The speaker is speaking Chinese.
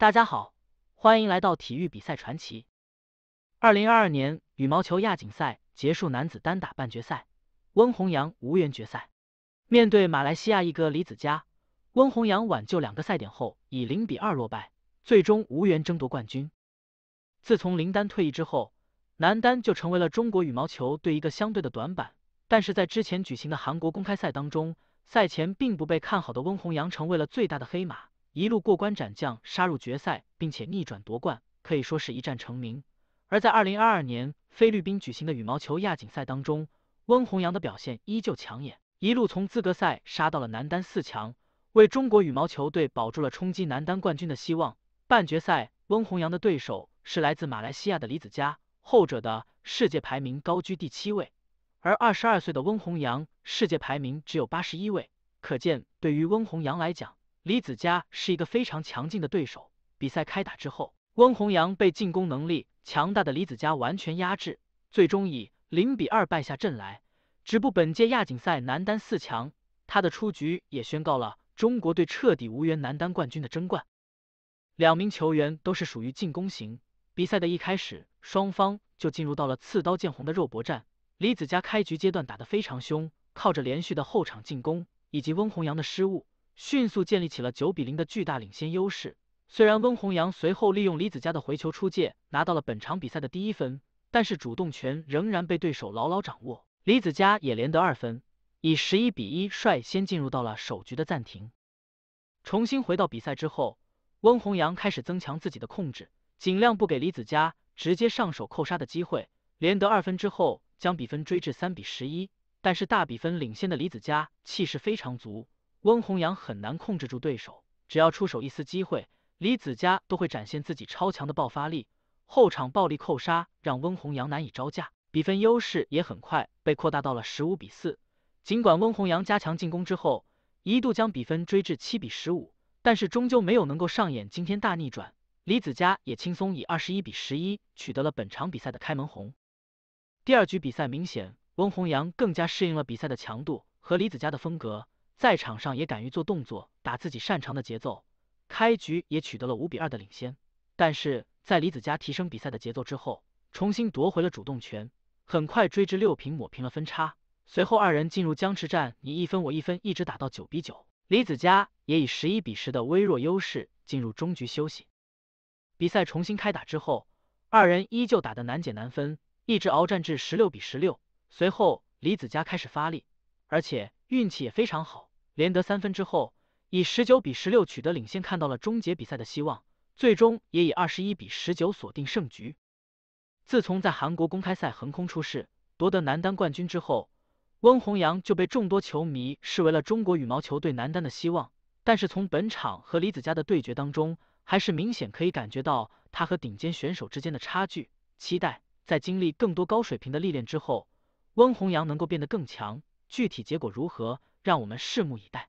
大家好，欢迎来到体育比赛传奇。二零二二年羽毛球亚锦赛结束男子单打半决赛，温弘扬无缘决赛。面对马来西亚一哥李子嘉，温弘扬挽救两个赛点后以零比二落败，最终无缘争夺冠军。自从林丹退役之后，男单就成为了中国羽毛球队一个相对的短板。但是在之前举行的韩国公开赛当中，赛前并不被看好的温弘扬成为了最大的黑马。一路过关斩将，杀入决赛，并且逆转夺冠，可以说是一战成名。而在二零二二年菲律宾举行的羽毛球亚锦赛当中，温弘阳的表现依旧抢眼，一路从资格赛杀到了男单四强，为中国羽毛球队保住了冲击男单冠军的希望。半决赛，温弘阳的对手是来自马来西亚的李子嘉，后者的世界排名高居第七位，而二十二岁的温弘阳世界排名只有八十一位，可见对于温弘阳来讲。李子嘉是一个非常强劲的对手。比赛开打之后，翁宏阳被进攻能力强大的李子嘉完全压制，最终以零比二败下阵来，止步本届亚锦赛男单四强。他的出局也宣告了中国队彻底无缘男单冠军的争冠。两名球员都是属于进攻型。比赛的一开始，双方就进入到了刺刀见红的肉搏战。李子嘉开局阶段打得非常凶，靠着连续的后场进攻以及翁宏阳的失误。迅速建立起了九比零的巨大领先优势。虽然温红阳随后利用李子嘉的回球出界拿到了本场比赛的第一分，但是主动权仍然被对手牢牢掌握。李子嘉也连得二分，以十一比一率先进入到了首局的暂停。重新回到比赛之后，温红阳开始增强自己的控制，尽量不给李子嘉直接上手扣杀的机会。连得二分之后，将比分追至三比十一。但是大比分领先的李子嘉气势非常足。温红阳很难控制住对手，只要出手一丝机会，李子嘉都会展现自己超强的爆发力，后场暴力扣杀让温红阳难以招架，比分优势也很快被扩大到了十五比四。尽管温红阳加强进攻之后，一度将比分追至七比十五，但是终究没有能够上演惊天大逆转。李子嘉也轻松以二十一比十一取得了本场比赛的开门红。第二局比赛明显，温红阳更加适应了比赛的强度和李子嘉的风格。在场上也敢于做动作，打自己擅长的节奏，开局也取得了五比二的领先。但是在李子嘉提升比赛的节奏之后，重新夺回了主动权，很快追至六平，抹平了分差。随后二人进入僵持战，你一分我一分，一直打到九比九。李子嘉也以十一比十的微弱优势进入中局休息。比赛重新开打之后，二人依旧打得难解难分，一直鏖战至十六比十六。随后李子嘉开始发力，而且运气也非常好。连得三分之后，以十九比十六取得领先，看到了终结比赛的希望。最终也以二十一比十九锁定胜局。自从在韩国公开赛横空出世，夺得男单冠军之后，翁宏阳就被众多球迷视为了中国羽毛球队男单的希望。但是从本场和李子嘉的对决当中，还是明显可以感觉到他和顶尖选手之间的差距。期待在经历更多高水平的历练之后，翁宏阳能够变得更强。具体结果如何？让我们拭目以待。